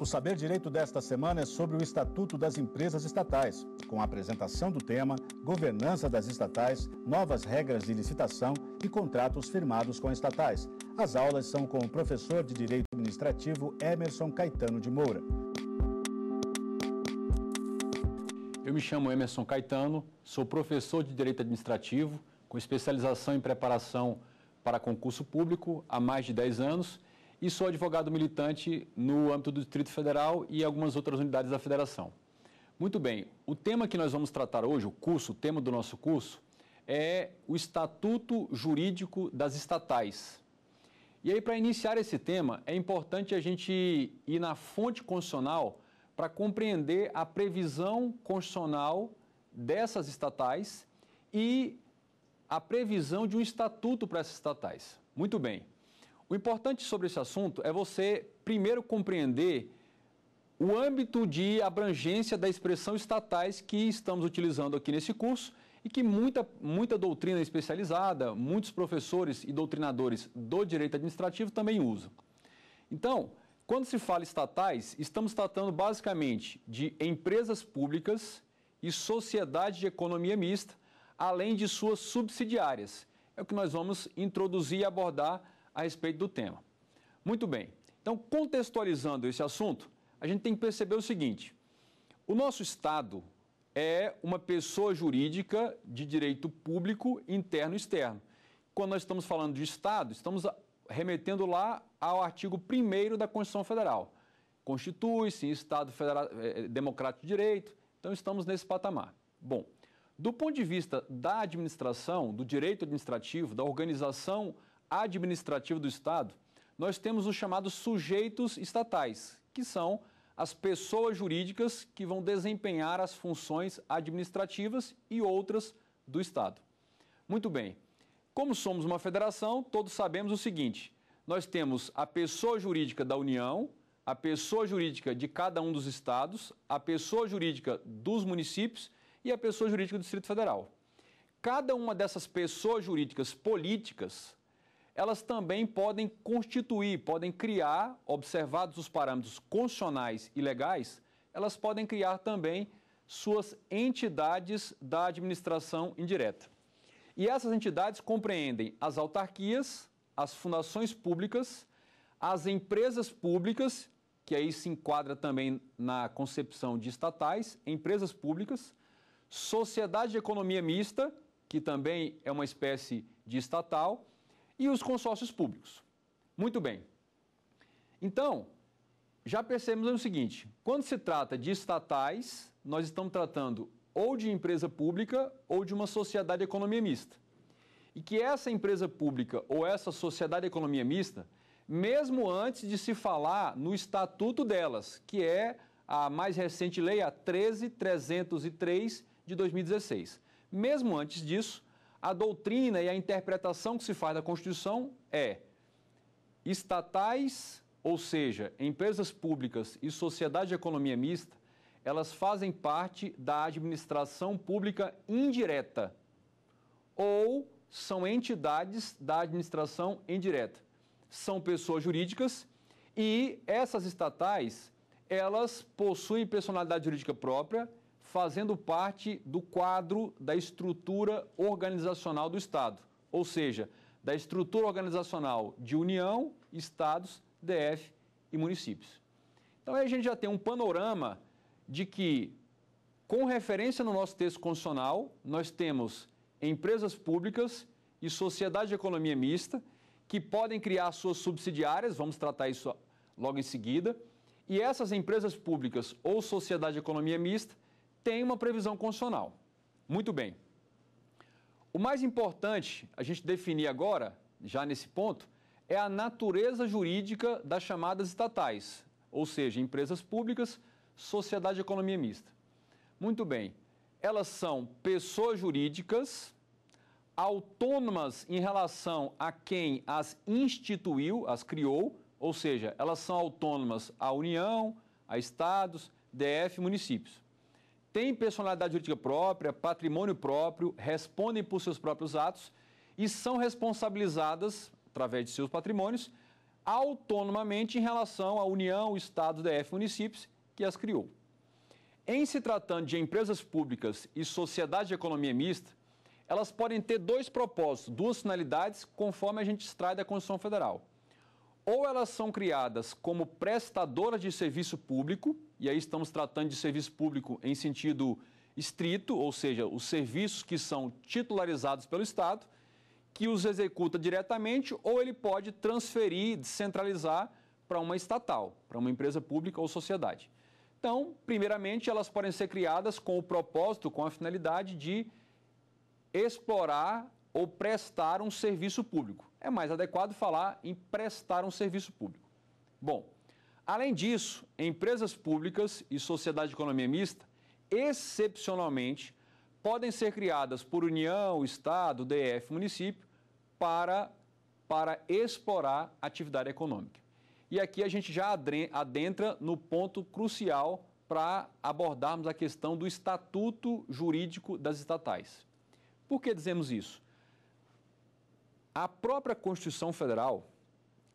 O Saber Direito desta semana é sobre o Estatuto das Empresas Estatais, com a apresentação do tema Governança das Estatais, Novas Regras de Licitação e Contratos Firmados com Estatais. As aulas são com o professor de Direito Administrativo Emerson Caetano de Moura. Eu me chamo Emerson Caetano, sou professor de Direito Administrativo, com especialização em preparação para concurso público há mais de 10 anos e sou advogado militante no âmbito do Distrito Federal e algumas outras unidades da Federação. Muito bem, o tema que nós vamos tratar hoje, o curso, o tema do nosso curso, é o Estatuto Jurídico das Estatais. E aí, para iniciar esse tema, é importante a gente ir na fonte constitucional para compreender a previsão constitucional dessas estatais e a previsão de um estatuto para essas estatais. Muito bem. O importante sobre esse assunto é você primeiro compreender o âmbito de abrangência da expressão estatais que estamos utilizando aqui nesse curso e que muita, muita doutrina especializada, muitos professores e doutrinadores do direito administrativo também usam. Então, quando se fala estatais, estamos tratando basicamente de empresas públicas e sociedade de economia mista, além de suas subsidiárias. É o que nós vamos introduzir e abordar a respeito do tema. Muito bem, então contextualizando esse assunto, a gente tem que perceber o seguinte: o nosso Estado é uma pessoa jurídica de direito público interno e externo. Quando nós estamos falando de Estado, estamos remetendo lá ao artigo 1 da Constituição Federal. Constitui-se em Estado federal, eh, eh, democrático de direito, então estamos nesse patamar. Bom, do ponto de vista da administração, do direito administrativo, da organização administrativo do Estado, nós temos os chamados sujeitos estatais, que são as pessoas jurídicas que vão desempenhar as funções administrativas e outras do Estado. Muito bem. Como somos uma federação, todos sabemos o seguinte: nós temos a pessoa jurídica da União, a pessoa jurídica de cada um dos estados, a pessoa jurídica dos municípios e a pessoa jurídica do Distrito Federal. Cada uma dessas pessoas jurídicas políticas elas também podem constituir, podem criar, observados os parâmetros constitucionais e legais, elas podem criar também suas entidades da administração indireta. E essas entidades compreendem as autarquias, as fundações públicas, as empresas públicas, que aí se enquadra também na concepção de estatais, empresas públicas, sociedade de economia mista, que também é uma espécie de estatal, e os consórcios públicos. Muito bem. Então, já percebemos o seguinte: quando se trata de estatais, nós estamos tratando ou de empresa pública ou de uma sociedade de economia mista. E que essa empresa pública ou essa sociedade de economia mista, mesmo antes de se falar no estatuto delas, que é a mais recente lei, a 13303 de 2016. Mesmo antes disso, a doutrina e a interpretação que se faz da Constituição é estatais, ou seja, empresas públicas e sociedade de economia mista, elas fazem parte da administração pública indireta ou são entidades da administração indireta. São pessoas jurídicas e essas estatais, elas possuem personalidade jurídica própria, fazendo parte do quadro da estrutura organizacional do Estado, ou seja, da estrutura organizacional de União, Estados, DF e municípios. Então aí a gente já tem um panorama de que, com referência no nosso texto constitucional, nós temos empresas públicas e sociedade de economia mista que podem criar suas subsidiárias, vamos tratar isso logo em seguida, e essas empresas públicas ou sociedade de economia mista tem uma previsão constitucional. Muito bem. O mais importante a gente definir agora, já nesse ponto, é a natureza jurídica das chamadas estatais, ou seja, empresas públicas, sociedade de economia mista. Muito bem. Elas são pessoas jurídicas autônomas em relação a quem as instituiu, as criou, ou seja, elas são autônomas à União, a estados, DF, municípios têm personalidade jurídica própria, patrimônio próprio, respondem por seus próprios atos e são responsabilizadas, através de seus patrimônios, autonomamente em relação à União, Estado, DF, municípios que as criou. Em se tratando de empresas públicas e sociedade de economia mista, elas podem ter dois propósitos, duas finalidades, conforme a gente extrai da Constituição Federal ou elas são criadas como prestadoras de serviço público, e aí estamos tratando de serviço público em sentido estrito, ou seja, os serviços que são titularizados pelo Estado, que os executa diretamente, ou ele pode transferir, descentralizar para uma estatal, para uma empresa pública ou sociedade. Então, primeiramente, elas podem ser criadas com o propósito, com a finalidade de explorar ou prestar um serviço público é mais adequado falar em prestar um serviço público. Bom, além disso, empresas públicas e sociedade de economia mista, excepcionalmente, podem ser criadas por União, Estado, DF, município, para, para explorar atividade econômica. E aqui a gente já adentra no ponto crucial para abordarmos a questão do estatuto jurídico das estatais. Por que dizemos isso? A própria Constituição Federal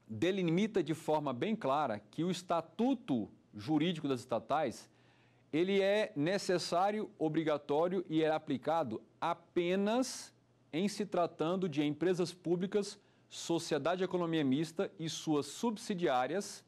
delimita de forma bem clara que o estatuto jurídico das estatais ele é necessário, obrigatório e é aplicado apenas em se tratando de empresas públicas, sociedade de economia mista e suas subsidiárias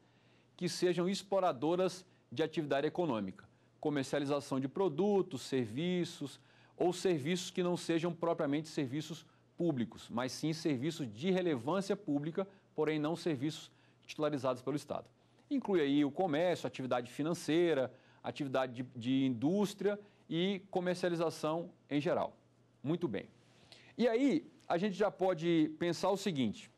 que sejam exploradoras de atividade econômica, comercialização de produtos, serviços ou serviços que não sejam propriamente serviços públicos públicos, mas sim serviços de relevância pública, porém não serviços titularizados pelo Estado. Inclui aí o comércio, atividade financeira, atividade de, de indústria e comercialização em geral. Muito bem. E aí, a gente já pode pensar o seguinte: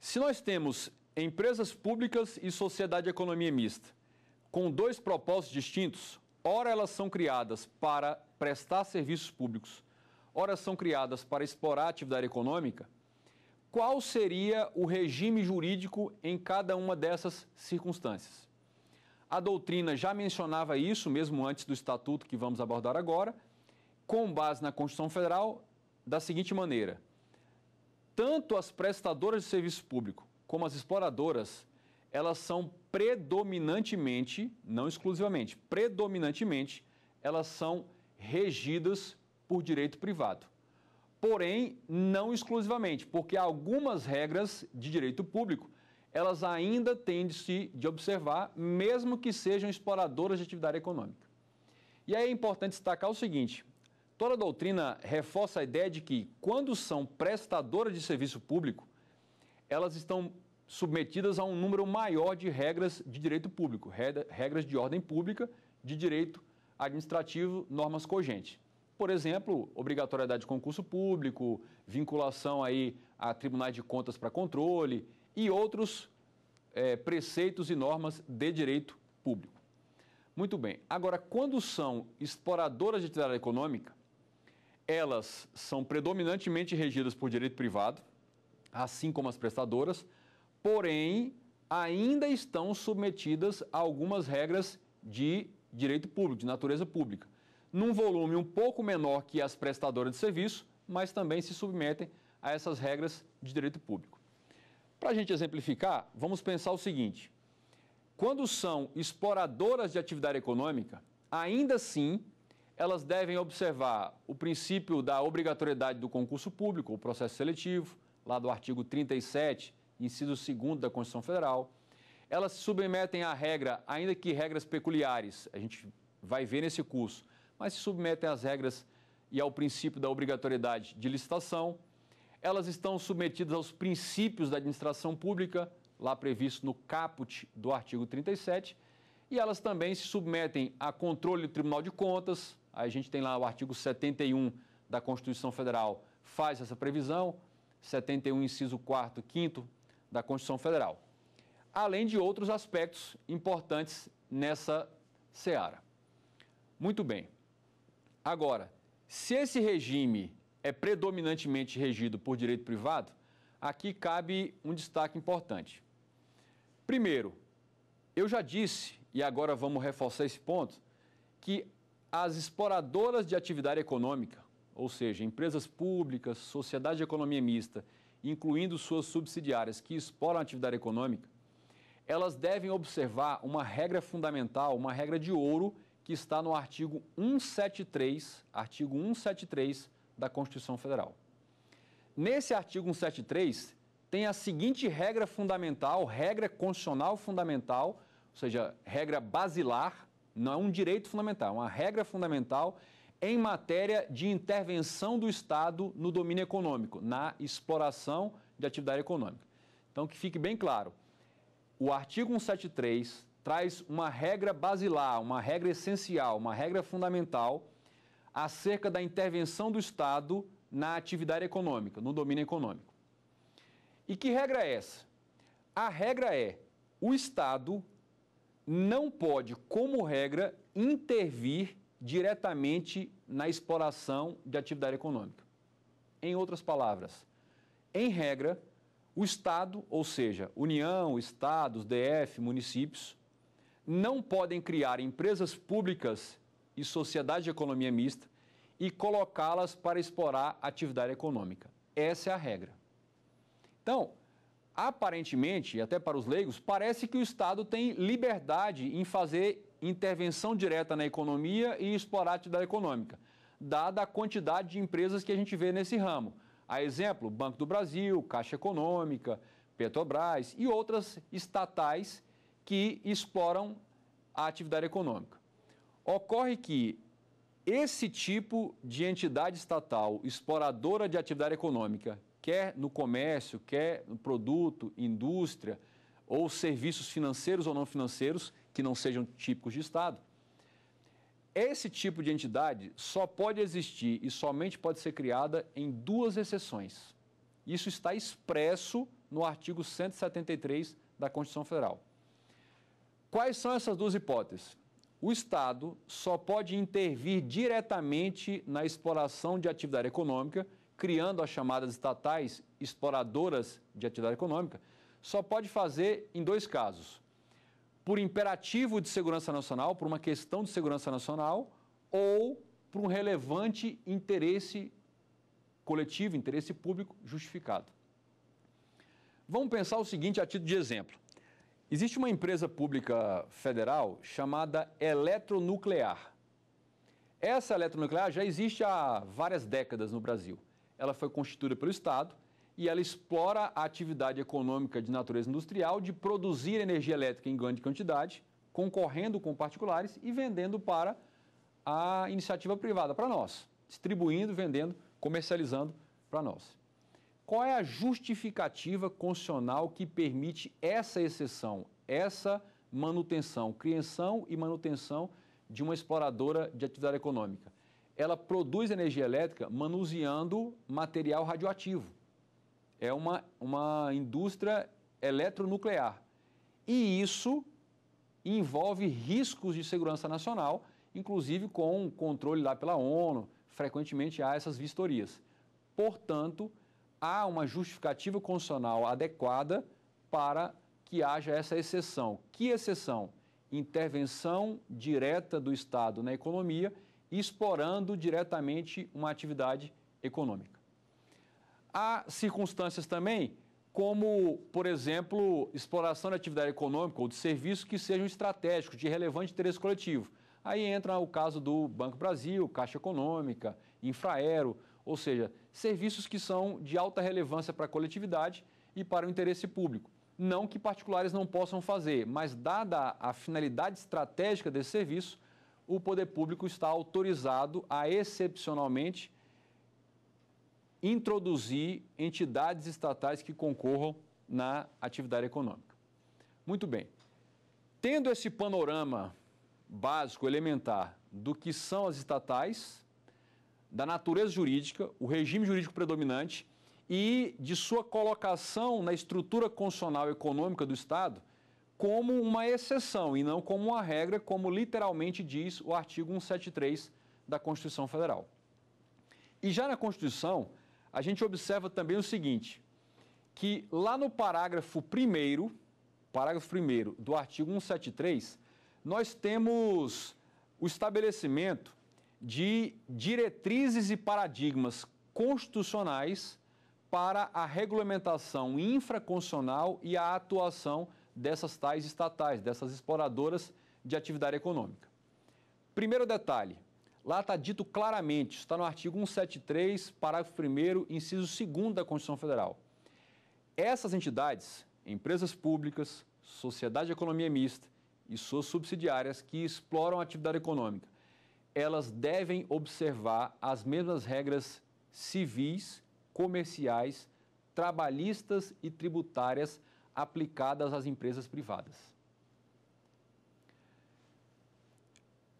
se nós temos empresas públicas e sociedade de economia mista com dois propósitos distintos, ora elas são criadas para prestar serviços públicos ora são criadas para explorar a atividade econômica, qual seria o regime jurídico em cada uma dessas circunstâncias? A doutrina já mencionava isso, mesmo antes do estatuto que vamos abordar agora, com base na Constituição Federal, da seguinte maneira: tanto as prestadoras de serviço público como as exploradoras, elas são predominantemente, não exclusivamente, predominantemente, elas são regidas por direito privado. Porém, não exclusivamente, porque algumas regras de direito público, elas ainda têm de se de observar, mesmo que sejam exploradoras de atividade econômica. E aí é importante destacar o seguinte: toda doutrina reforça a ideia de que, quando são prestadoras de serviço público, elas estão submetidas a um número maior de regras de direito público, regras de ordem pública, de direito administrativo, normas cogentes. Por exemplo, obrigatoriedade de concurso público, vinculação aí a tribunais de contas para controle e outros é, preceitos e normas de direito público. Muito bem. Agora, quando são exploradoras de atividade econômica, elas são predominantemente regidas por direito privado, assim como as prestadoras, porém ainda estão submetidas a algumas regras de direito público, de natureza pública num volume um pouco menor que as prestadoras de serviço, mas também se submetem a essas regras de direito público. Para a gente exemplificar, vamos pensar o seguinte: quando são exploradoras de atividade econômica, ainda assim elas devem observar o princípio da obrigatoriedade do concurso público, o processo seletivo, lá do artigo 37, inciso 2 da Constituição Federal. Elas se submetem à regra, ainda que regras peculiares, a gente vai ver nesse curso, mas se submetem às regras e ao princípio da obrigatoriedade de licitação. Elas estão submetidas aos princípios da administração pública, lá previsto no caput do artigo 37, e elas também se submetem a controle do Tribunal de Contas. A gente tem lá o artigo 71 da Constituição Federal, faz essa previsão, 71, inciso 4 5 da Constituição Federal. Além de outros aspectos importantes nessa seara. Muito bem. Agora, se esse regime é predominantemente regido por direito privado, aqui cabe um destaque importante. Primeiro, eu já disse, e agora vamos reforçar esse ponto, que as exploradoras de atividade econômica, ou seja, empresas públicas, sociedade de economia mista, incluindo suas subsidiárias que exploram atividade econômica, elas devem observar uma regra fundamental, uma regra de ouro que está no artigo 173, artigo 173 da Constituição Federal. Nesse artigo 173 tem a seguinte regra fundamental, regra constitucional fundamental, ou seja, regra basilar, não é um direito fundamental, é uma regra fundamental em matéria de intervenção do Estado no domínio econômico, na exploração de atividade econômica. Então, que fique bem claro, o artigo 173 traz uma regra basilar, uma regra essencial, uma regra fundamental acerca da intervenção do Estado na atividade econômica, no domínio econômico. E que regra é essa? A regra é: o Estado não pode, como regra, intervir diretamente na exploração de atividade econômica. Em outras palavras, em regra, o Estado, ou seja, União, Estados, DF, municípios, não podem criar empresas públicas e sociedade de economia mista e colocá-las para explorar atividade econômica. Essa é a regra. Então, aparentemente, até para os leigos, parece que o Estado tem liberdade em fazer intervenção direta na economia e explorar atividade econômica, dada a quantidade de empresas que a gente vê nesse ramo. A exemplo, Banco do Brasil, Caixa Econômica, Petrobras e outras estatais que exploram a atividade econômica. Ocorre que esse tipo de entidade estatal exploradora de atividade econômica, quer no comércio, quer no produto, indústria ou serviços financeiros ou não financeiros, que não sejam típicos de Estado, esse tipo de entidade só pode existir e somente pode ser criada em duas exceções. Isso está expresso no artigo 173 da Constituição Federal. Quais são essas duas hipóteses? O Estado só pode intervir diretamente na exploração de atividade econômica, criando as chamadas estatais exploradoras de atividade econômica, só pode fazer em dois casos: por imperativo de segurança nacional, por uma questão de segurança nacional, ou por um relevante interesse coletivo, interesse público justificado. Vamos pensar o seguinte a título de exemplo. Existe uma empresa pública federal chamada Eletronuclear. Essa eletronuclear já existe há várias décadas no Brasil. Ela foi constituída pelo Estado e ela explora a atividade econômica de natureza industrial de produzir energia elétrica em grande quantidade, concorrendo com particulares e vendendo para a iniciativa privada, para nós, distribuindo, vendendo, comercializando para nós. Qual é a justificativa constitucional que permite essa exceção, essa manutenção, criação e manutenção de uma exploradora de atividade econômica? Ela produz energia elétrica manuseando material radioativo. É uma, uma indústria eletronuclear. E isso envolve riscos de segurança nacional, inclusive com controle lá pela ONU, frequentemente há essas vistorias. Portanto, há uma justificativa constitucional adequada para que haja essa exceção. Que exceção? Intervenção direta do Estado na economia, explorando diretamente uma atividade econômica. Há circunstâncias também, como, por exemplo, exploração de atividade econômica ou de serviço que sejam estratégicos, de relevante interesse coletivo. Aí entra o caso do Banco Brasil, Caixa Econômica, Infraero, ou seja, serviços que são de alta relevância para a coletividade e para o interesse público. Não que particulares não possam fazer, mas dada a finalidade estratégica desse serviço, o poder público está autorizado a excepcionalmente introduzir entidades estatais que concorram na atividade econômica. Muito bem. Tendo esse panorama básico, elementar, do que são as estatais, da natureza jurídica, o regime jurídico predominante e de sua colocação na estrutura constitucional econômica do Estado como uma exceção e não como uma regra, como literalmente diz o artigo 173 da Constituição Federal. E já na Constituição, a gente observa também o seguinte, que lá no parágrafo 1 parágrafo 1 do artigo 173, nós temos o estabelecimento de diretrizes e paradigmas constitucionais para a regulamentação infraconstitucional e a atuação dessas tais estatais, dessas exploradoras de atividade econômica. Primeiro detalhe, lá está dito claramente, está no artigo 173, parágrafo 1 inciso 2 da Constituição Federal. Essas entidades, empresas públicas, sociedade de economia mista e suas subsidiárias que exploram a atividade econômica, elas devem observar as mesmas regras civis, comerciais, trabalhistas e tributárias aplicadas às empresas privadas.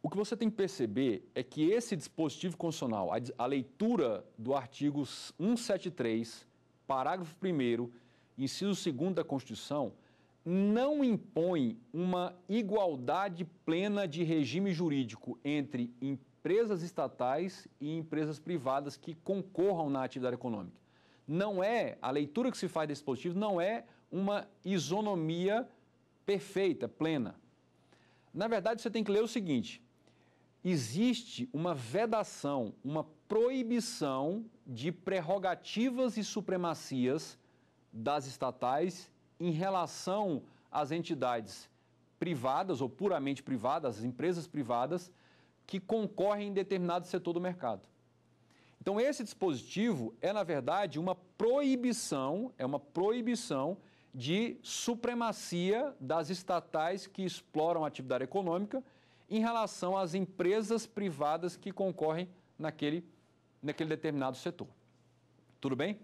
O que você tem que perceber é que esse dispositivo constitucional, a, leitura do artigo 173, parágrafo 1 inciso 2 da Constituição, não impõe uma igualdade plena de regime jurídico entre empresas estatais e empresas privadas que concorram na atividade econômica. Não é, a leitura que se faz desse dispositivo não é uma isonomia perfeita, plena. Na verdade, você tem que ler o seguinte: existe uma vedação, uma proibição de prerrogativas e supremacias das estatais em relação às entidades privadas ou puramente privadas, as empresas privadas, que concorrem em determinado setor do mercado. Então, esse dispositivo é, na verdade, uma proibição, é uma proibição de supremacia das estatais que exploram a atividade econômica em relação às empresas privadas que concorrem naquele, naquele determinado setor. Tudo bem?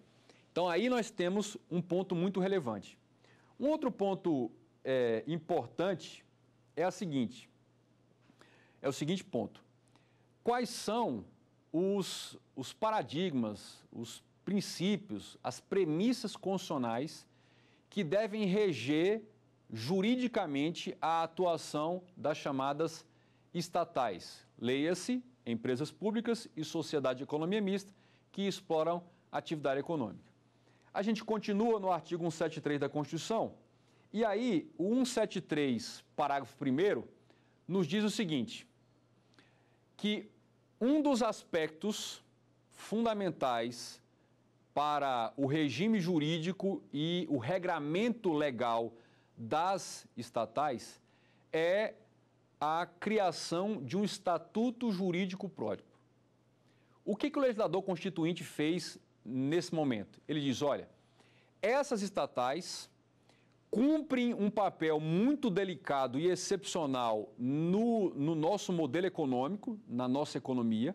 Então, aí nós temos um ponto muito relevante. Um outro ponto é, importante é a seguinte: é o seguinte ponto. Quais são os, os paradigmas, os princípios, as premissas constitucionais que devem reger juridicamente a atuação das chamadas estatais? Leia-se empresas públicas e sociedade de economia mista que exploram atividade econômica. A gente continua no artigo 173 da Constituição. E aí, o 173, parágrafo 1, nos diz o seguinte: que um dos aspectos fundamentais para o regime jurídico e o regramento legal das estatais é a criação de um estatuto jurídico próprio. O que, que o legislador constituinte fez nesse momento. Ele diz: olha, essas estatais cumprem um papel muito delicado e excepcional no, no nosso modelo econômico, na nossa economia.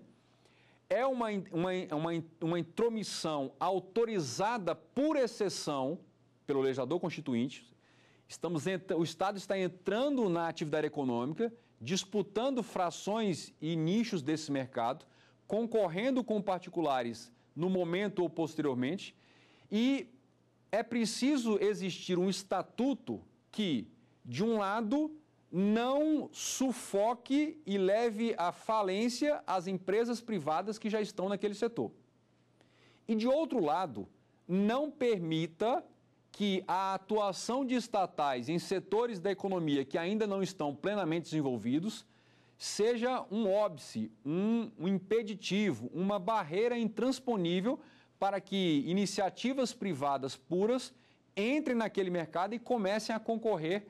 É uma, uma, uma, uma intromissão autorizada por exceção pelo legislador constituinte. Estamos o Estado está entrando na atividade econômica, disputando frações e nichos desse mercado, concorrendo com particulares no momento ou posteriormente, e é preciso existir um estatuto que, de um lado, não sufoque e leve à falência as empresas privadas que já estão naquele setor. E, de outro lado, não permita que a atuação de estatais em setores da economia que ainda não estão plenamente desenvolvidos seja um óbice, um, um impeditivo, uma barreira intransponível para que iniciativas privadas puras entrem naquele mercado e comecem a concorrer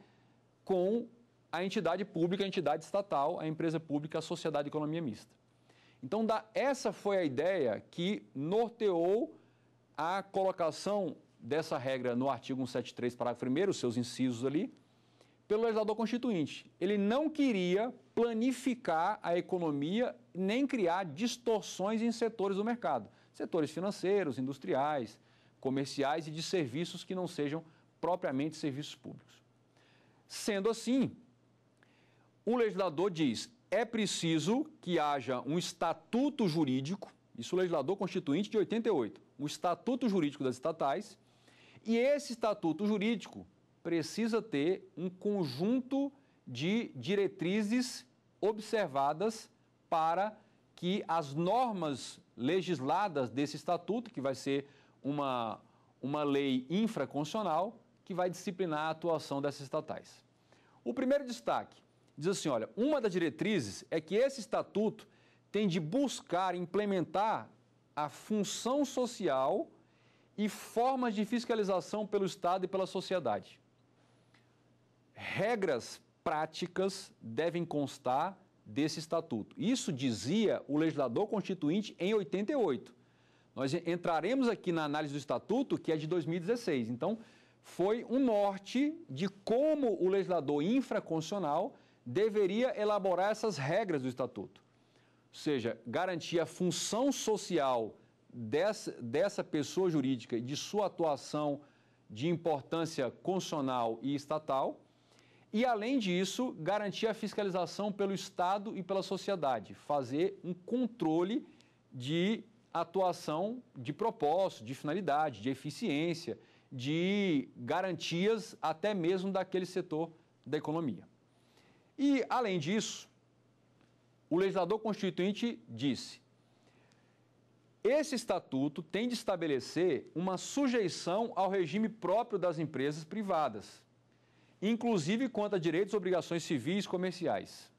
com a entidade pública, a entidade estatal, a empresa pública, a sociedade de economia mista. Então, da, essa foi a ideia que norteou a colocação dessa regra no artigo 173, parágrafo 1, os seus incisos ali, pelo legislador constituinte. Ele não queria planificar a economia nem criar distorções em setores do mercado, setores financeiros, industriais, comerciais e de serviços que não sejam propriamente serviços públicos. Sendo assim, o legislador diz: é preciso que haja um estatuto jurídico, isso o legislador constituinte de 88, um estatuto jurídico das estatais, e esse estatuto jurídico precisa ter um conjunto de diretrizes observadas para que as normas legisladas desse estatuto, que vai ser uma, uma lei infraconstitucional, que vai disciplinar a atuação dessas estatais. O primeiro destaque diz assim: olha, uma das diretrizes é que esse estatuto tem de buscar implementar a função social e formas de fiscalização pelo Estado e pela sociedade regras práticas devem constar desse estatuto. Isso dizia o legislador constituinte em 88. Nós entraremos aqui na análise do estatuto, que é de 2016. Então, foi um norte de como o legislador infraconstitucional deveria elaborar essas regras do estatuto. Ou seja, garantir a função social dessa, dessa pessoa jurídica e de sua atuação de importância constitucional e estatal e, além disso, garantir a fiscalização pelo Estado e pela sociedade, fazer um controle de atuação de propósito, de finalidade, de eficiência, de garantias até mesmo daquele setor da economia. E, além disso, o legislador constituinte disse: esse estatuto tem de estabelecer uma sujeição ao regime próprio das empresas privadas, inclusive quanto a direitos, e obrigações civis e comerciais.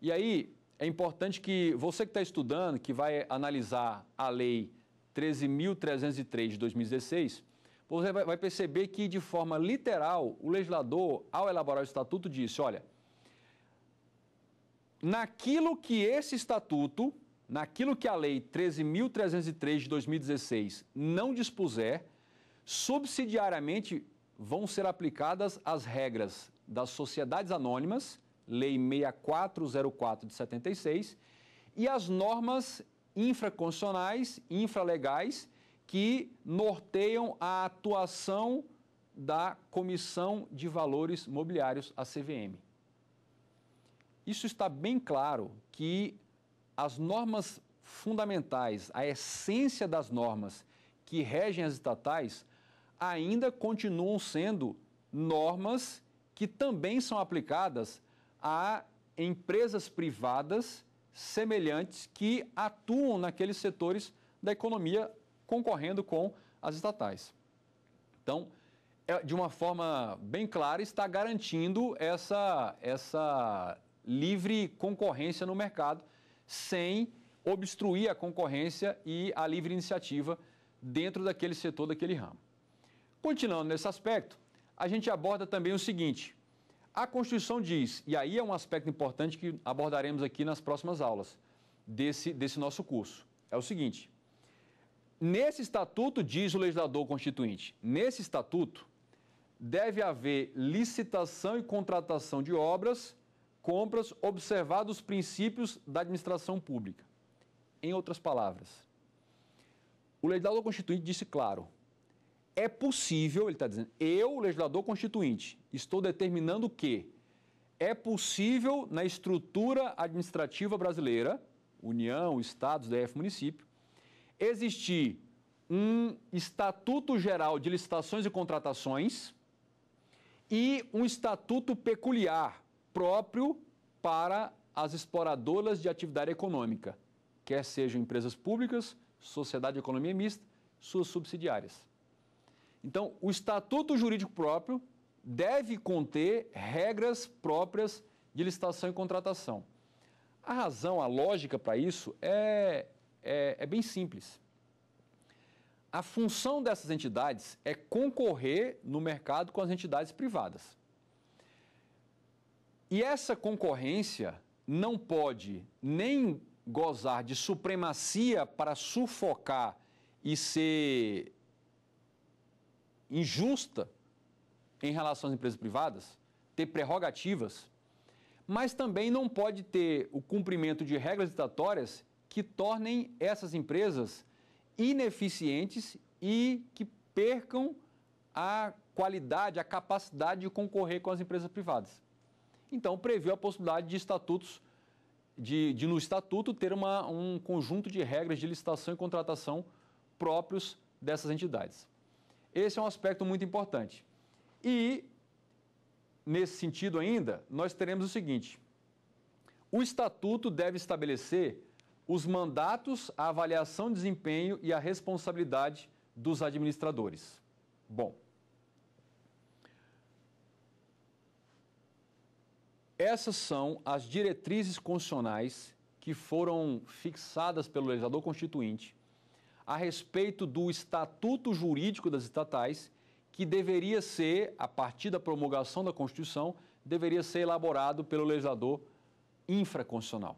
E aí é importante que você que está estudando, que vai analisar a lei 13.303 de 2016, você vai perceber que, de forma literal, o legislador, ao elaborar o estatuto, disse: olha, naquilo que esse estatuto, naquilo que a Lei 13.303 de 2016 não dispuser, subsidiariamente vão ser aplicadas as regras das sociedades anônimas, Lei 6404 de 76, e as normas infraconstitucionais, infralegais, que norteiam a atuação da Comissão de Valores Mobiliários, a CVM. Isso está bem claro que as normas fundamentais, a essência das normas que regem as estatais, ainda continuam sendo normas que também são aplicadas a empresas privadas semelhantes que atuam naqueles setores da economia concorrendo com as estatais. Então, é, de uma forma bem clara, está garantindo essa, essa livre concorrência no mercado, sem obstruir a concorrência e a livre iniciativa dentro daquele setor, daquele ramo. Continuando nesse aspecto, a gente aborda também o seguinte: a Constituição diz, e aí é um aspecto importante que abordaremos aqui nas próximas aulas desse, desse nosso curso, é o seguinte. Nesse estatuto, diz o legislador constituinte, nesse estatuto deve haver licitação e contratação de obras, compras, observados os princípios da administração pública. Em outras palavras, o legislador constituinte disse claro: é possível, ele está dizendo, eu, legislador constituinte, estou determinando que é possível na estrutura administrativa brasileira, União, Estados, DF, município, existir um Estatuto Geral de Licitações e Contratações e um estatuto peculiar próprio para as exploradoras de atividade econômica, quer sejam empresas públicas, sociedade de economia mista, suas subsidiárias. Então, o estatuto jurídico próprio deve conter regras próprias de licitação e contratação. A razão, a lógica para isso é, é, é bem simples. A função dessas entidades é concorrer no mercado com as entidades privadas. E essa concorrência não pode nem gozar de supremacia para sufocar e ser injusta em relação às empresas privadas, ter prerrogativas, mas também não pode ter o cumprimento de regras ditatórias que tornem essas empresas ineficientes e que percam a qualidade, a capacidade de concorrer com as empresas privadas. Então, previu a possibilidade de estatutos, de, de no estatuto ter uma, um conjunto de regras de licitação e contratação próprios dessas entidades. Esse é um aspecto muito importante. E, nesse sentido ainda, nós teremos o seguinte: o estatuto deve estabelecer os mandatos, a avaliação de desempenho e a responsabilidade dos administradores. Bom, essas são as diretrizes constitucionais que foram fixadas pelo legislador constituinte a respeito do estatuto jurídico das estatais, que deveria ser, a partir da promulgação da Constituição, deveria ser elaborado pelo legislador infraconstitucional.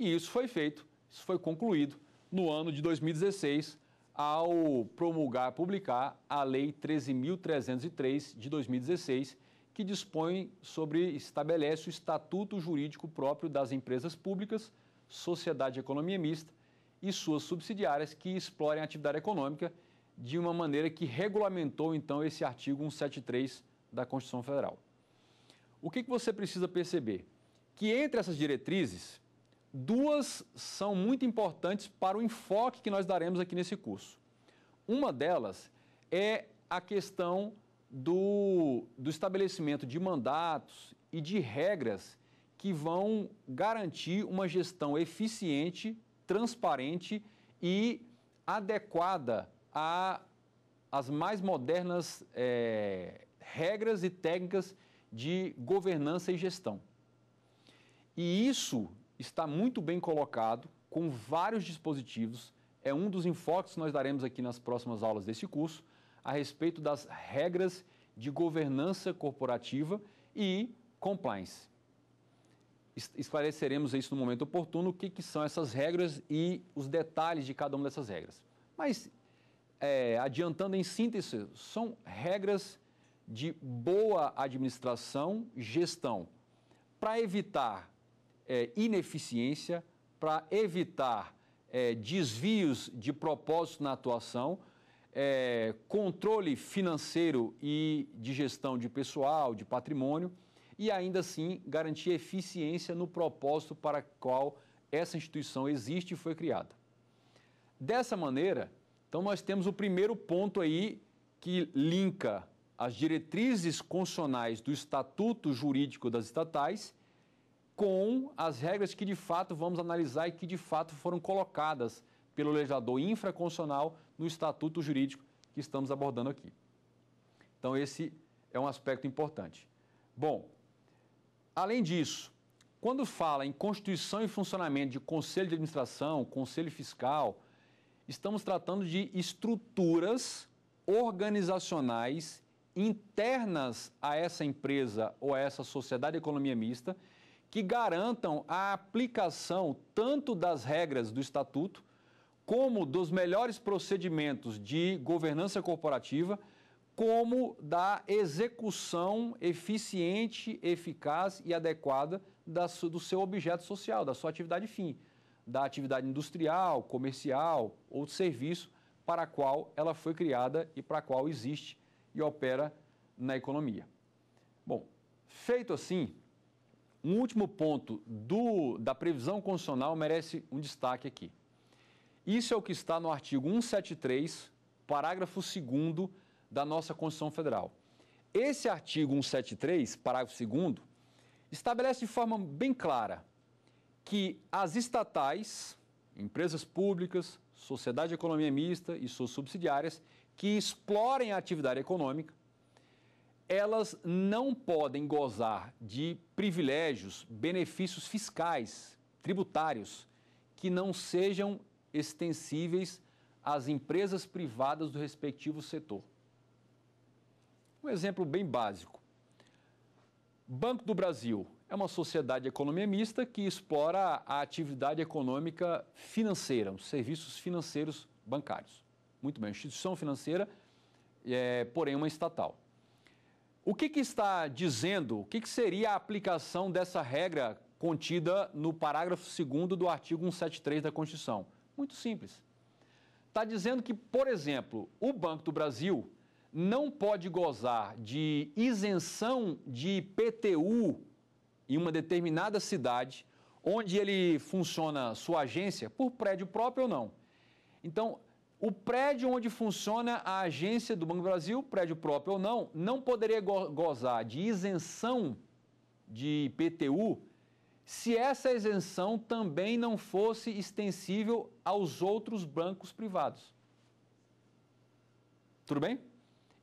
E isso foi feito, isso foi concluído no ano de 2016, ao promulgar, publicar a Lei 13.303 de 2016, que dispõe sobre, estabelece o estatuto jurídico próprio das empresas públicas, sociedade e economia mista e suas subsidiárias que explorem a atividade econômica de uma maneira que regulamentou então esse artigo 173 da Constituição Federal. O que, que você precisa perceber? Que entre essas diretrizes, duas são muito importantes para o enfoque que nós daremos aqui nesse curso. Uma delas é a questão do, do estabelecimento de mandatos e de regras que vão garantir uma gestão eficiente transparente e adequada às mais modernas é, regras e técnicas de governança e gestão. E isso está muito bem colocado, com vários dispositivos. É um dos enfoques que nós daremos aqui nas próximas aulas desse curso, a respeito das regras de governança corporativa e compliance esclareceremos isso no momento oportuno, o que, que são essas regras e os detalhes de cada uma dessas regras. Mas, é, adiantando em síntese, são regras de boa administração, gestão, para evitar é, ineficiência, para evitar é, desvios de propósito na atuação, é, controle financeiro e de gestão de pessoal, de patrimônio e ainda assim garantir eficiência no propósito para qual essa instituição existe e foi criada. Dessa maneira, então nós temos o primeiro ponto aí que linka as diretrizes constitucionais do estatuto jurídico das estatais com as regras que de fato vamos analisar e que de fato foram colocadas pelo legislador infraconstitucional no estatuto jurídico que estamos abordando aqui. Então esse é um aspecto importante. Bom, Além disso, quando fala em constituição e funcionamento de conselho de administração, conselho fiscal, estamos tratando de estruturas organizacionais internas a essa empresa ou a essa sociedade de economia mista que garantam a aplicação tanto das regras do estatuto como dos melhores procedimentos de governança corporativa como da execução eficiente, eficaz e adequada da, do seu objeto social, da sua atividade fim, da atividade industrial, comercial ou de serviço para a qual ela foi criada e para a qual existe e opera na economia. Bom, feito assim, um último ponto do, da previsão constitucional merece um destaque aqui. Isso é o que está no artigo 173, parágrafo 2 da nossa Constituição Federal. Esse artigo 173, parágrafo 2, estabelece de forma bem clara que as estatais, empresas públicas, sociedade de economia mista e suas subsidiárias que explorem a atividade econômica, elas não podem gozar de privilégios, benefícios fiscais, tributários, que não sejam extensíveis às empresas privadas do respectivo setor. Um exemplo bem básico. Banco do Brasil é uma sociedade economia mista que explora a atividade econômica financeira, os serviços financeiros bancários. Muito bem, instituição financeira, é, porém uma estatal. O que, que está dizendo, o que, que, seria a aplicação dessa regra contida no parágrafo 2 do artigo 173 da Constituição? Muito simples. Está dizendo que, por exemplo, o Banco do Brasil não pode gozar de isenção de IPTU em uma determinada cidade onde ele funciona sua agência, por prédio próprio ou não. Então, o prédio onde funciona a agência do Banco do Brasil, prédio próprio ou não, não poderia gozar de isenção de IPTU se essa isenção também não fosse extensível aos outros bancos privados. Tudo bem?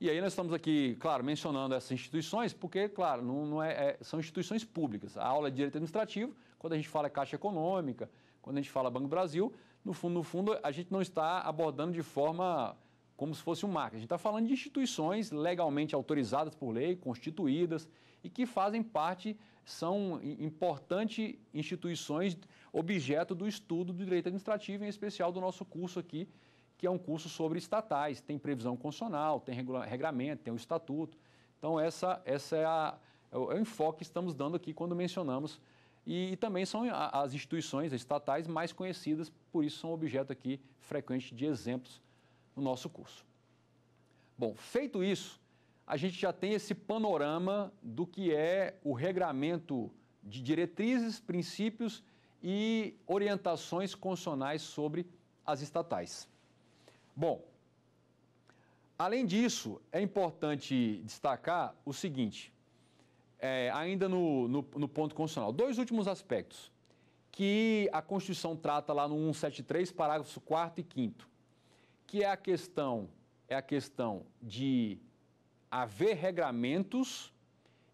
E aí nós estamos aqui, claro, mencionando essas instituições, porque, claro, não, não é, é, são instituições públicas. A aula é de direito administrativo, quando a gente fala Caixa Econômica, quando a gente fala Banco Brasil, no fundo, no fundo, a gente não está abordando de forma como se fosse um marco. A gente está falando de instituições legalmente autorizadas por lei, constituídas e que fazem parte, são importantes instituições objeto do estudo do direito administrativo, em especial do nosso curso aqui que é um curso sobre estatais, tem previsão constitucional, tem regramento, tem o estatuto. Então, essa, essa é, a, é, é o enfoque que estamos dando aqui quando mencionamos. E, e também são as instituições estatais mais conhecidas, por isso são objeto aqui frequente de exemplos no nosso curso. Bom, feito isso, a gente já tem esse panorama do que é o regramento de diretrizes, princípios e orientações constitucionais sobre as estatais. Bom, além disso, é importante destacar o seguinte, é, ainda no, no, no ponto constitucional, dois últimos aspectos que a Constituição trata lá no 173, parágrafos 4 e 5 que é a questão é a questão de haver regramentos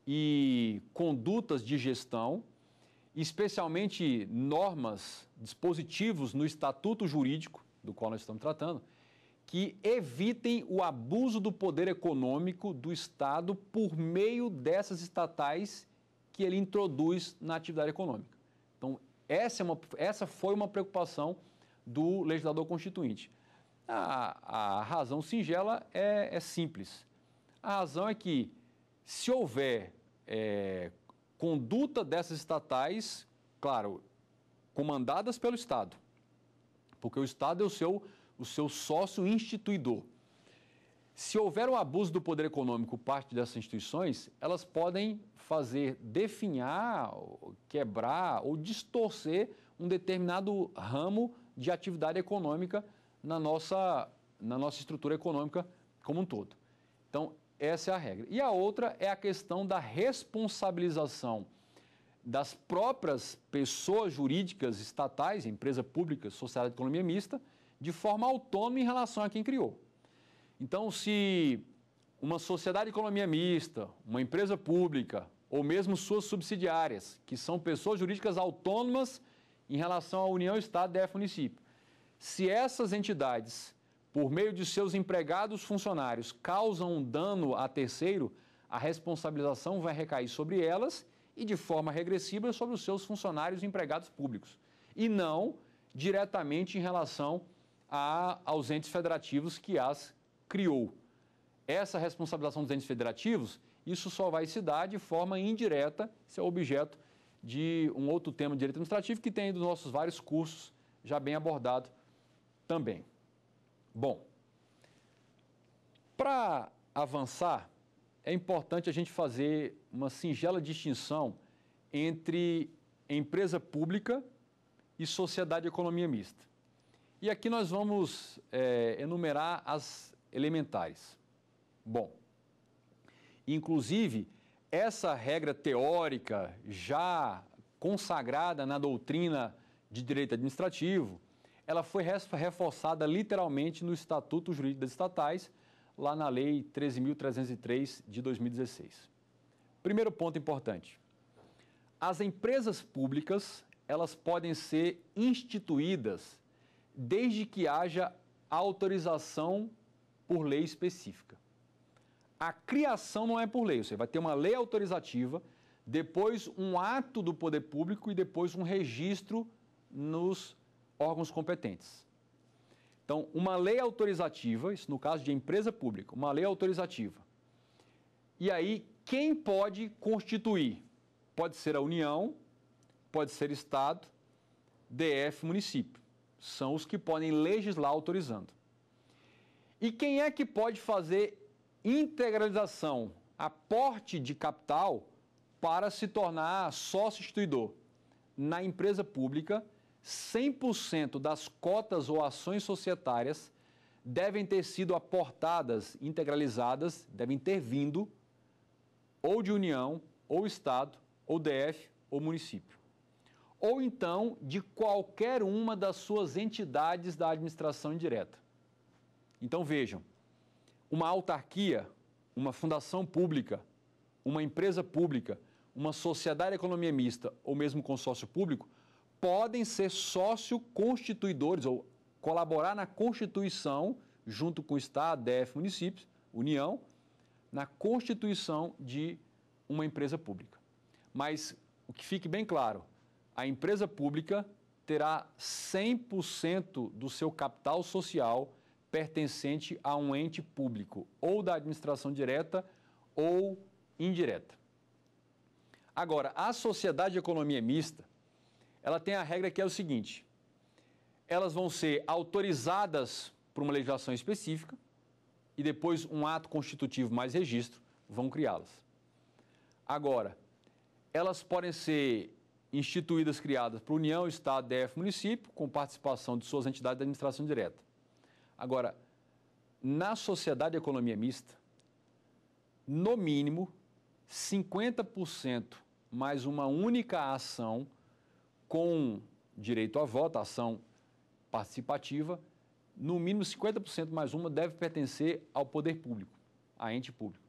e condutas de gestão, especialmente normas, dispositivos no estatuto jurídico do qual nós estamos tratando, que evitem o abuso do poder econômico do Estado por meio dessas estatais que ele introduz na atividade econômica. Então, essa, é uma, essa foi uma preocupação do legislador constituinte. A, a razão singela é, é, simples. A razão é que, se houver é, conduta dessas estatais, claro, comandadas pelo Estado, porque o Estado é o seu o seu sócio instituidor. Se houver um abuso do poder econômico parte dessas instituições, elas podem fazer definhar, quebrar ou distorcer um determinado ramo de atividade econômica na nossa, na nossa estrutura econômica como um todo. Então, essa é a regra. E a outra é a questão da responsabilização das próprias pessoas jurídicas estatais, empresa pública, sociedade de economia mista, de forma autônoma em relação a quem criou. Então, se uma sociedade de economia mista, uma empresa pública ou mesmo suas subsidiárias, que são pessoas jurídicas autônomas em relação à União, Estado, DF, município, se essas entidades, por meio de seus empregados funcionários, causam um dano a terceiro, a responsabilização vai recair sobre elas e de forma regressiva sobre os seus funcionários e empregados públicos, e não diretamente em relação a, aos entes federativos que as criou. Essa responsabilização dos entes federativos, isso só vai se dar de forma indireta, isso é objeto de um outro tema de direito administrativo que tem dos nossos vários cursos já bem abordado também. Bom, para avançar, é importante a gente fazer uma singela distinção entre empresa pública e sociedade de economia mista. E aqui nós vamos é, enumerar as elementares. Bom, inclusive, essa regra teórica já consagrada na doutrina de direito administrativo, ela foi reforçada literalmente no Estatuto Jurídico das Estatais, lá na Lei 13.303 de 2016. Primeiro ponto importante: as empresas públicas elas podem ser instituídas desde que haja autorização por lei específica. A criação não é por lei, você vai ter uma lei autorizativa, depois um ato do poder público e depois um registro nos órgãos competentes. Então, uma lei autorizativa, isso no caso de empresa pública, uma lei autorizativa. E aí, quem pode constituir? Pode ser a União, pode ser Estado, DF, município são os que podem legislar autorizando. E quem é que pode fazer integralização, aporte de capital para se tornar sócio instituidor? Na empresa pública, 100% das cotas ou ações societárias devem ter sido aportadas, integralizadas, devem ter vindo ou de União, ou Estado, ou DF, ou município ou então de qualquer uma das suas entidades da administração indireta. Então vejam, uma autarquia, uma fundação pública, uma empresa pública, uma sociedade de economia mista ou mesmo consórcio público podem ser sócio constituidores ou colaborar na constituição junto com o estado, DF, municípios, União, na constituição de uma empresa pública. Mas o que fique bem claro, a empresa pública terá 100% do seu capital social pertencente a um ente público, ou da administração direta ou indireta. Agora, a sociedade de economia mista, ela tem a regra que é o seguinte: elas vão ser autorizadas por uma legislação específica e depois um ato constitutivo mais registro vão criá-las. Agora, elas podem ser instituídas criadas por União, Estado, DF, município, com participação de suas entidades de administração direta. Agora, na sociedade de economia mista, no mínimo 50% mais uma única ação com direito a voto, ação participativa, no mínimo 50% mais uma deve pertencer ao poder público, à ente público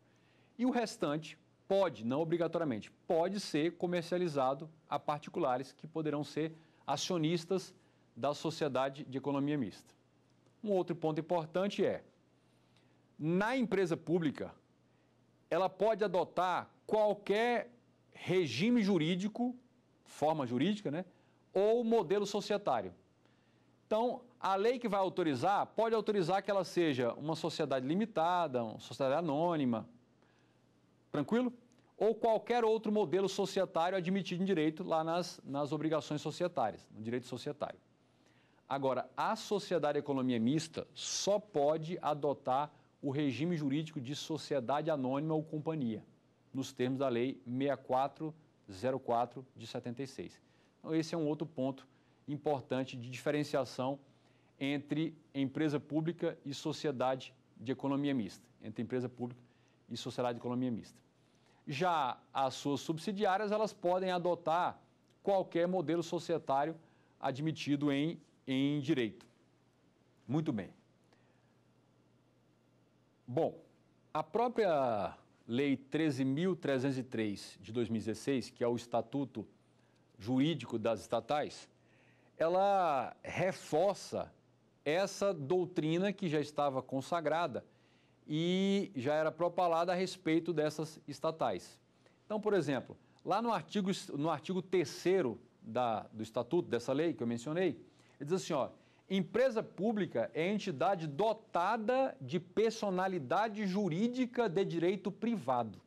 E o restante, pode, não obrigatoriamente, pode ser comercializado a particulares que poderão ser acionistas da sociedade de economia mista. Um outro ponto importante é: na empresa pública, ela pode adotar qualquer regime jurídico, forma jurídica, né, ou modelo societário. Então, a lei que vai autorizar pode autorizar que ela seja uma sociedade limitada, uma sociedade anônima, Tranquilo? Ou qualquer outro modelo societário admitido em direito lá nas, nas obrigações societárias, no direito societário. Agora, a sociedade economia mista só pode adotar o regime jurídico de sociedade anônima ou companhia, nos termos da Lei 6404 de 76. Então, esse é um outro ponto importante de diferenciação entre empresa pública e sociedade de economia mista, entre empresa pública e sociedade de economia mista. Já as suas subsidiárias, elas podem adotar qualquer modelo societário admitido em, em direito. Muito bem. Bom, a própria Lei 13.303 de 2016, que é o Estatuto Jurídico das Estatais, ela reforça essa doutrina que já estava consagrada e já era propalada a respeito dessas estatais. Então, por exemplo, lá no artigo, no artigo 3 do Estatuto, dessa lei que eu mencionei, ele diz assim: ó, empresa pública é entidade dotada de personalidade jurídica de direito privado.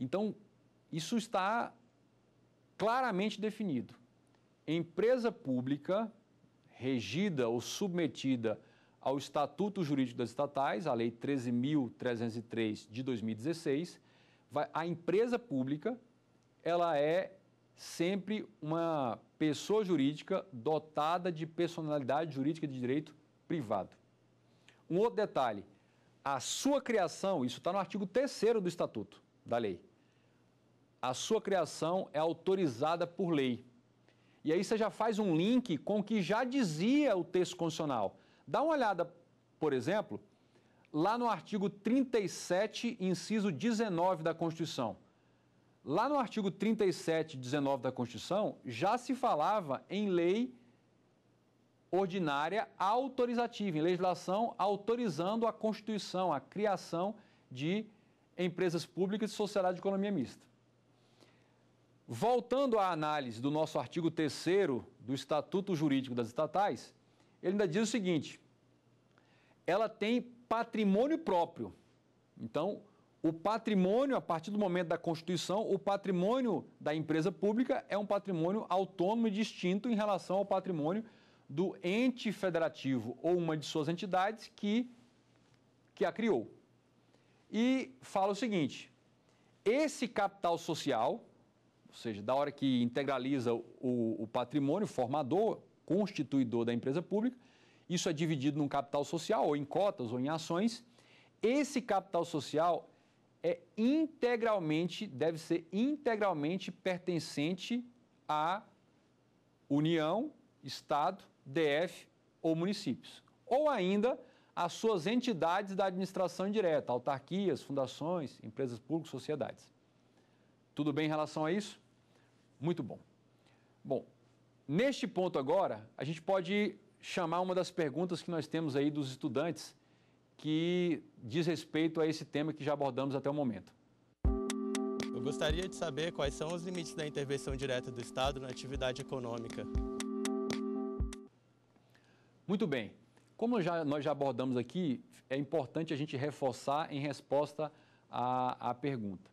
Então, isso está claramente definido. Empresa pública regida ou submetida ao Estatuto Jurídico das Estatais, a Lei 13.303 de 2016, vai, a empresa pública ela é sempre uma pessoa jurídica dotada de personalidade jurídica de direito privado. Um outro detalhe, a sua criação, isso está no artigo 3 do Estatuto da Lei, a sua criação é autorizada por lei. E aí você já faz um link com o que já dizia o texto constitucional Dá uma olhada, por exemplo, lá no artigo 37, inciso 19 da Constituição. Lá no artigo 37, 19 da Constituição, já se falava em lei ordinária autorizativa, em legislação autorizando a constituição, a criação de empresas públicas e sociedade de economia mista. Voltando à análise do nosso artigo 3 do Estatuto Jurídico das Estatais, ele ainda diz o seguinte: ela tem patrimônio próprio. Então, o patrimônio, a partir do momento da Constituição, o patrimônio da empresa pública é um patrimônio autônomo e distinto em relação ao patrimônio do ente federativo ou uma de suas entidades que, que a criou. E fala o seguinte: esse capital social, ou seja, da hora que integraliza o, o patrimônio formador, constituidor da empresa pública, isso é dividido num capital social, ou em cotas, ou em ações. Esse capital social é integralmente, deve ser integralmente pertencente à União, Estado, DF ou municípios. Ou ainda às suas entidades da administração direta, autarquias, fundações, empresas públicas, sociedades. Tudo bem em relação a isso? Muito bom. Bom, Neste ponto agora, a gente pode chamar uma das perguntas que nós temos aí dos estudantes que diz respeito a esse tema que já abordamos até o momento. Eu gostaria de saber quais são os limites da intervenção direta do Estado na atividade econômica. Muito bem. Como já, nós já abordamos aqui, é importante a gente reforçar em resposta à, à pergunta.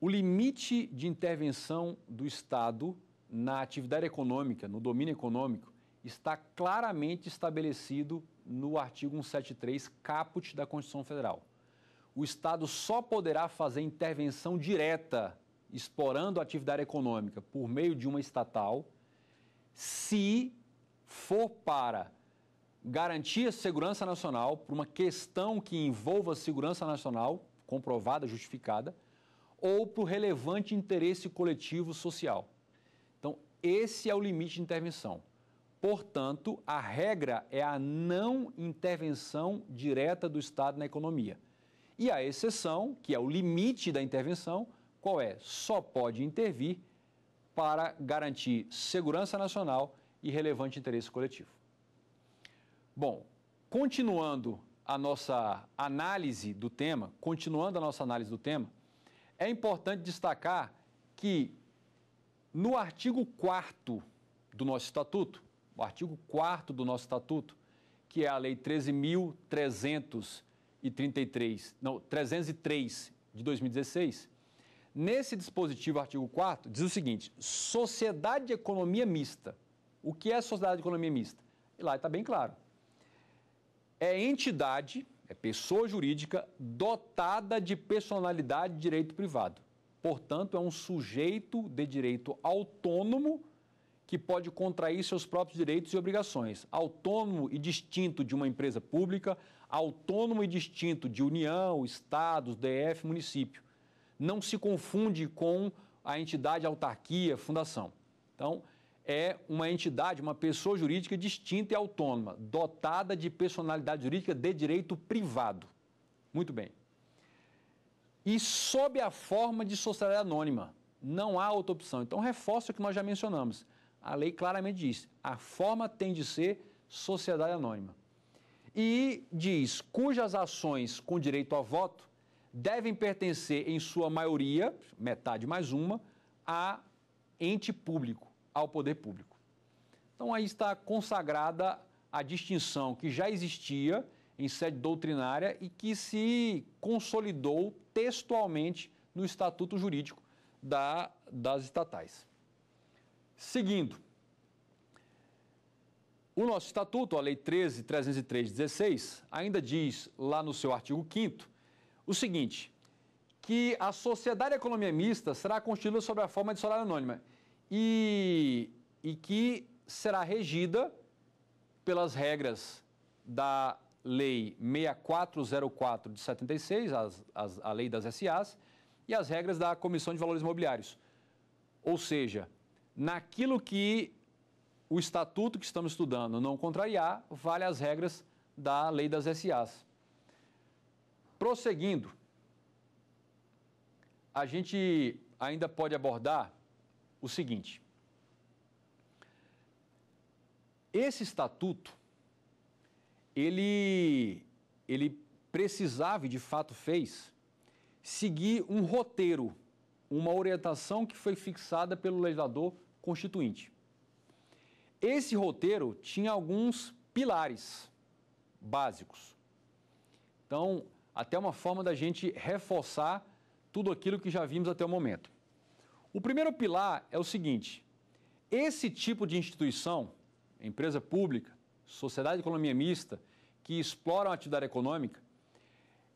O limite de intervenção do Estado na atividade econômica, no domínio econômico, está claramente estabelecido no artigo 173, caput da Constituição Federal. O Estado só poderá fazer intervenção direta, explorando a atividade econômica, por meio de uma estatal, se for para garantir a segurança nacional, por uma questão que envolva a segurança nacional, comprovada, justificada, ou para o relevante interesse coletivo social. Esse é o limite de intervenção. Portanto, a regra é a não intervenção direta do Estado na economia. E a exceção, que é o limite da intervenção, qual é? Só pode intervir para garantir segurança nacional e relevante interesse coletivo. Bom, continuando a nossa análise do tema, continuando a nossa análise do tema, é importante destacar que no artigo 4 do nosso estatuto, o artigo 4 do nosso estatuto, que é a lei 13333, não, 303 de 2016, nesse dispositivo artigo 4 diz o seguinte: sociedade de economia mista. O que é sociedade de economia mista? E lá está bem claro. É entidade, é pessoa jurídica dotada de personalidade de direito privado. Portanto, é um sujeito de direito autônomo que pode contrair seus próprios direitos e obrigações. Autônomo e distinto de uma empresa pública, autônomo e distinto de União, Estados, DF, município. Não se confunde com a entidade autarquia, fundação. Então, é uma entidade, uma pessoa jurídica distinta e autônoma, dotada de personalidade jurídica de direito privado. Muito bem e sob a forma de sociedade anônima. Não há outra opção. Então, reforça o que nós já mencionamos. A lei claramente diz: a forma tem de ser sociedade anônima. E diz: cujas ações com direito a voto devem pertencer, em sua maioria, metade mais uma, a ente público, ao poder público. Então, aí está consagrada a distinção que já existia em sede doutrinária e que se consolidou textualmente no estatuto jurídico da, das estatais. Seguindo, o nosso estatuto, a Lei 13.303.16, ainda diz lá no seu artigo 5 o seguinte, que a sociedade economia mista será constituída sob a forma de sociedade anônima e, e que será regida pelas regras da Lei 6404 de 76, as, as, a lei das SAs, e as regras da Comissão de Valores Imobiliários. Ou seja, naquilo que o estatuto que estamos estudando não contrariar, vale as regras da lei das SAs. Prosseguindo, a gente ainda pode abordar o seguinte: esse estatuto ele, ele precisava, e de fato fez, seguir um roteiro, uma orientação que foi fixada pelo legislador constituinte. Esse roteiro tinha alguns pilares básicos. Então, até uma forma da gente reforçar tudo aquilo que já vimos até o momento. O primeiro pilar é o seguinte: esse tipo de instituição, empresa pública, sociedade de economia mista, que exploram a atividade econômica,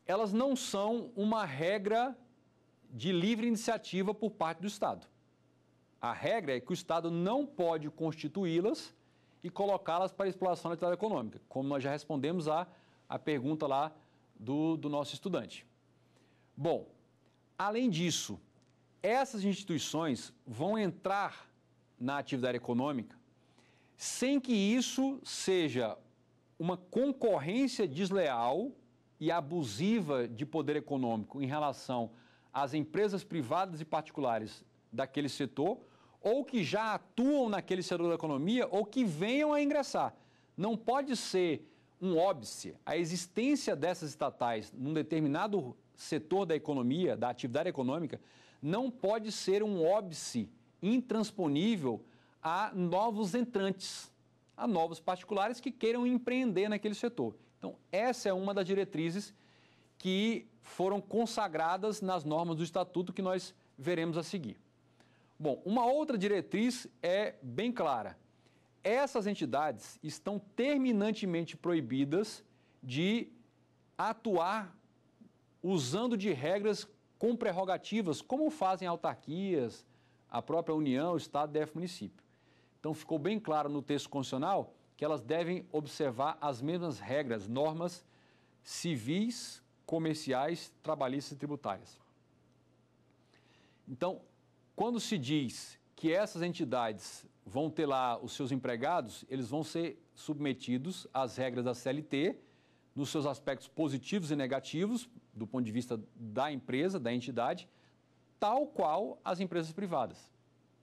elas não são uma regra de livre iniciativa por parte do Estado. A regra é que o Estado não pode constituí-las e colocá-las para exploração da atividade econômica, como nós já respondemos à a pergunta lá do, do nosso estudante. Bom, além disso, essas instituições vão entrar na atividade econômica sem que isso seja uma concorrência desleal e abusiva de poder econômico em relação às empresas privadas e particulares daquele setor, ou que já atuam naquele setor da economia, ou que venham a ingressar. Não pode ser um óbice a existência dessas estatais num determinado setor da economia, da atividade econômica, não pode ser um óbice intransponível a novos entrantes, a novos particulares que queiram empreender naquele setor. Então, essa é uma das diretrizes que foram consagradas nas normas do estatuto que nós veremos a seguir. Bom, uma outra diretriz é bem clara. Essas entidades estão terminantemente proibidas de atuar usando de regras com prerrogativas, como fazem autarquias, a própria União, o Estado, DF, município. Então ficou bem claro no texto constitucional que elas devem observar as mesmas regras, normas civis, comerciais, trabalhistas e tributárias. Então, quando se diz que essas entidades vão ter lá os seus empregados, eles vão ser submetidos às regras da CLT, nos seus aspectos positivos e negativos, do ponto de vista da empresa, da entidade, tal qual as empresas privadas.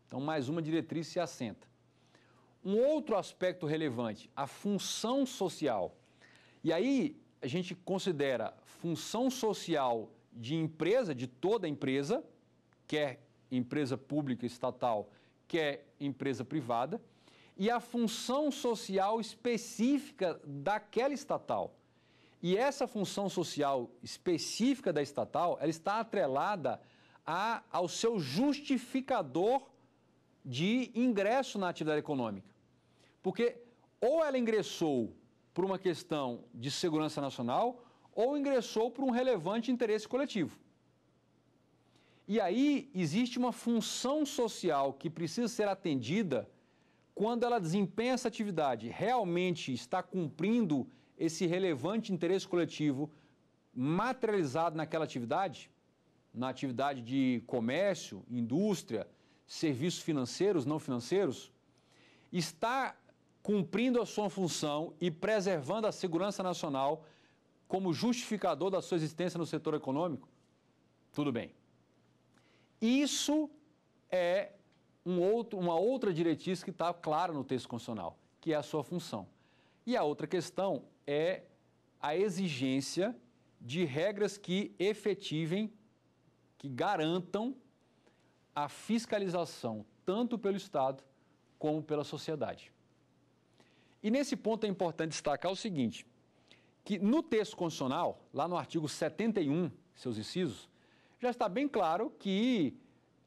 Então, mais uma diretriz se assenta. Um outro aspecto relevante, a função social. E aí a gente considera função social de empresa, de toda empresa, quer empresa pública estatal, quer empresa privada, e a função social específica daquela estatal. E essa função social específica da estatal, ela está atrelada a, ao seu justificador de ingresso na atividade econômica. Porque ou ela ingressou por uma questão de segurança nacional ou ingressou por um relevante interesse coletivo. E aí existe uma função social que precisa ser atendida quando ela desempenha essa atividade, realmente está cumprindo esse relevante interesse coletivo materializado naquela atividade, na atividade de comércio, indústria, serviços financeiros, não financeiros, está cumprindo a sua função e preservando a segurança nacional como justificador da sua existência no setor econômico? Tudo bem. Isso é um outro, uma outra diretriz que está clara no texto constitucional, que é a sua função. E a outra questão é a exigência de regras que efetivem, que garantam a fiscalização tanto pelo Estado como pela sociedade. E nesse ponto é importante destacar o seguinte, que no texto constitucional, lá no artigo 71, seus incisos, já está bem claro que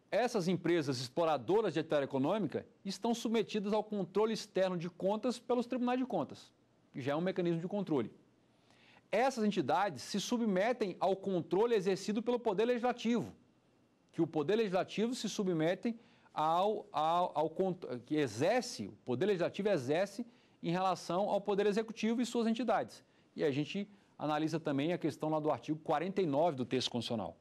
essas empresas exploradoras de atividade econômica estão submetidas ao controle externo de contas pelos tribunais de contas, que já é um mecanismo de controle. Essas entidades se submetem ao controle exercido pelo Poder Legislativo, que o Poder Legislativo se submete ao, ao, ao que exerce, o Poder Legislativo exerce em relação ao Poder Executivo e suas entidades. E a gente analisa também a questão lá do artigo 49 do texto constitucional.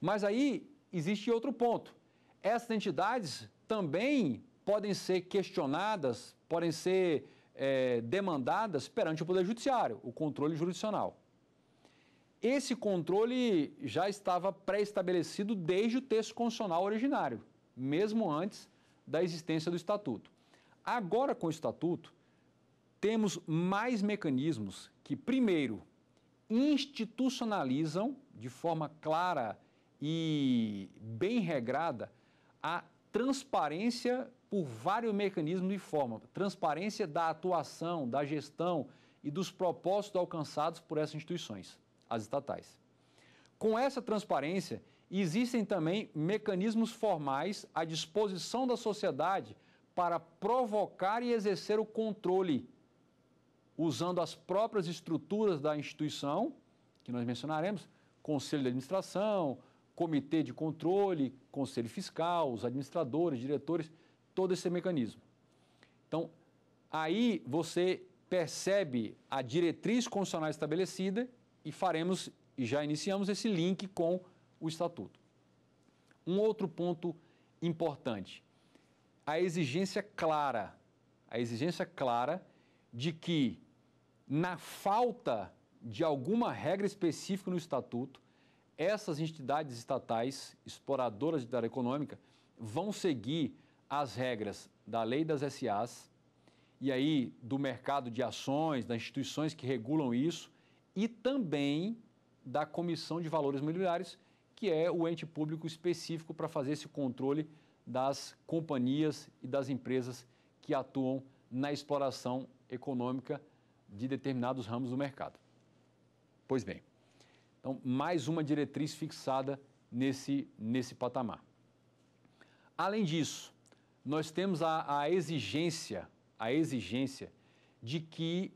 Mas aí existe outro ponto. Essas entidades também podem ser questionadas, podem ser é, demandadas perante o Poder Judiciário, o controle jurisdicional. Esse controle já estava pré-estabelecido desde o texto constitucional originário, mesmo antes da existência do Estatuto. Agora, com o Estatuto, temos mais mecanismos que, primeiro, institucionalizam de forma clara e bem regrada a transparência por vários mecanismos de forma, transparência da atuação, da gestão e dos propósitos alcançados por essas instituições, as estatais. Com essa transparência, existem também mecanismos formais à disposição da sociedade para provocar e exercer o controle usando as próprias estruturas da instituição, que nós mencionaremos, conselho de administração, comitê de controle, conselho fiscal, os administradores, diretores, todo esse mecanismo. Então, aí você percebe a diretriz constitucional estabelecida e faremos e já iniciamos esse link com o estatuto. Um outro ponto importante, a exigência clara, a exigência clara de que na falta de alguma regra específica no estatuto, essas entidades estatais exploradoras de área econômica vão seguir as regras da lei das SAs e aí do mercado de ações, das instituições que regulam isso e também da Comissão de Valores Mobiliários, que é o ente público específico para fazer esse controle das companhias e das empresas que atuam na exploração econômica de determinados ramos do mercado. Pois bem, então mais uma diretriz fixada nesse, nesse patamar. Além disso, nós temos a, a exigência, a exigência de que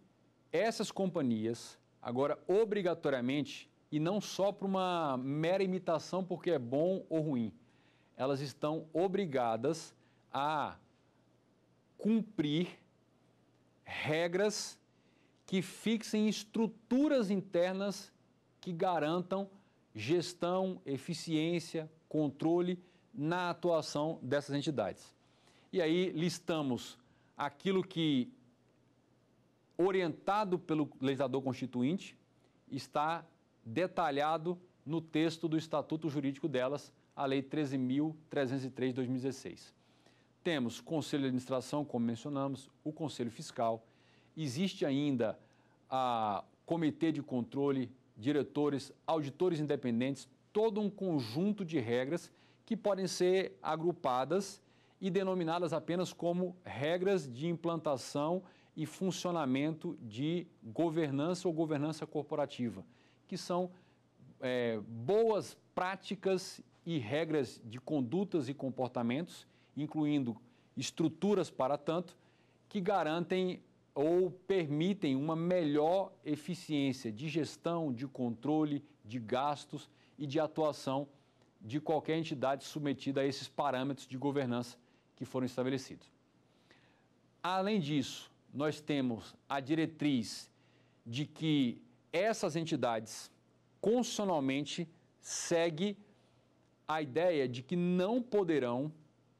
essas companhias, agora obrigatoriamente, e não só para uma mera imitação porque é bom ou ruim, elas estão obrigadas a cumprir regras que fixem estruturas internas que garantam gestão, eficiência, controle na atuação dessas entidades. E aí listamos aquilo que, orientado pelo legislador constituinte, está detalhado no texto do estatuto jurídico delas, a Lei 13.303 de 2016. Temos Conselho de Administração, como mencionamos, o Conselho Fiscal, existe ainda a comitê de controle, diretores, auditores independentes, todo um conjunto de regras que podem ser agrupadas e denominadas apenas como regras de implantação e funcionamento de governança ou governança corporativa, que são é, boas práticas e regras de condutas e comportamentos, incluindo estruturas para tanto, que garantem ou permitem uma melhor eficiência de gestão, de controle, de gastos e de atuação de qualquer entidade submetida a esses parâmetros de governança que foram estabelecidos. Além disso, nós temos a diretriz de que essas entidades constitucionalmente segue a ideia de que não poderão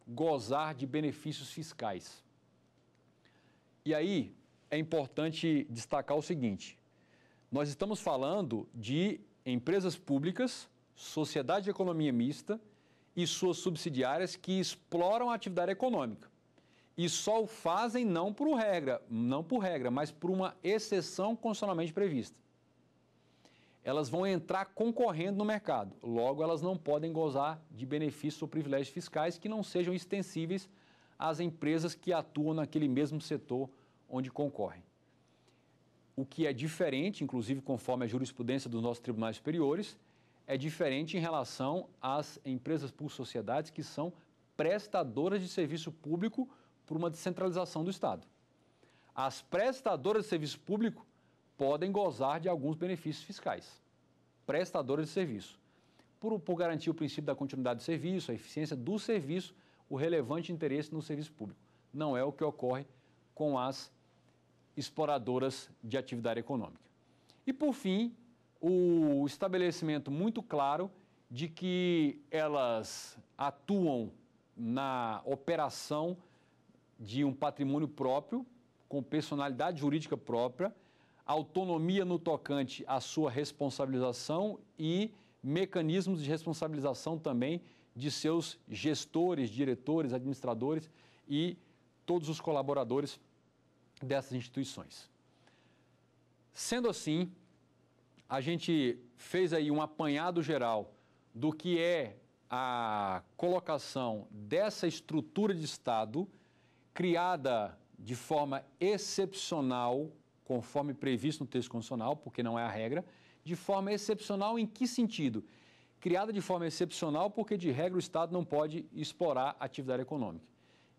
gozar de benefícios fiscais. E aí, é importante destacar o seguinte: nós estamos falando de empresas públicas, sociedade de economia mista e suas subsidiárias que exploram a atividade econômica. E só o fazem não por regra, não por regra, mas por uma exceção constitucionalmente prevista. Elas vão entrar concorrendo no mercado. Logo, elas não podem gozar de benefícios ou privilégios fiscais que não sejam extensíveis às empresas que atuam naquele mesmo setor onde concorrem. O que é diferente, inclusive conforme a jurisprudência dos nossos tribunais superiores, é diferente em relação às empresas por sociedades que são prestadoras de serviço público por uma descentralização do Estado. As prestadoras de serviço público podem gozar de alguns benefícios fiscais. Prestadoras de serviço. Por, por, garantir o princípio da continuidade do serviço, a eficiência do serviço, o relevante interesse no serviço público. Não é o que ocorre com as exploradoras de atividade econômica. E, por fim, o estabelecimento muito claro de que elas atuam na operação de um patrimônio próprio, com personalidade jurídica própria, autonomia no tocante à sua responsabilização e mecanismos de responsabilização também de seus gestores, diretores, administradores e todos os colaboradores dessas instituições. Sendo assim, a gente fez aí um apanhado geral do que é a colocação dessa estrutura de Estado criada de forma excepcional, conforme previsto no texto constitucional, porque não é a regra, de forma excepcional em que sentido? Criada de forma excepcional porque de regra o Estado não pode explorar atividade econômica.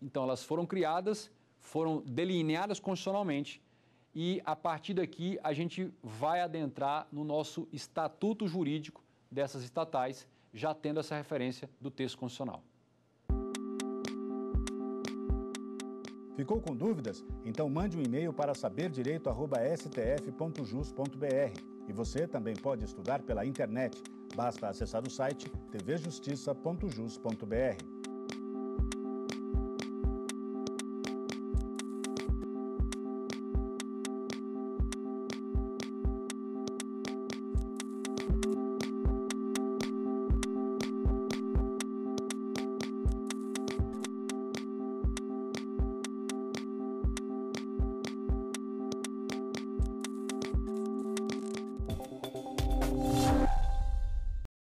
Então elas foram criadas foram delineadas constitucionalmente e a partir daqui a gente vai adentrar no nosso estatuto jurídico dessas estatais, já tendo essa referência do texto constitucional. Ficou com dúvidas? Então mande um e-mail para saberdireito@stf.jus.br. E você também pode estudar pela internet. Basta acessar o site tvjustiça.jus.br.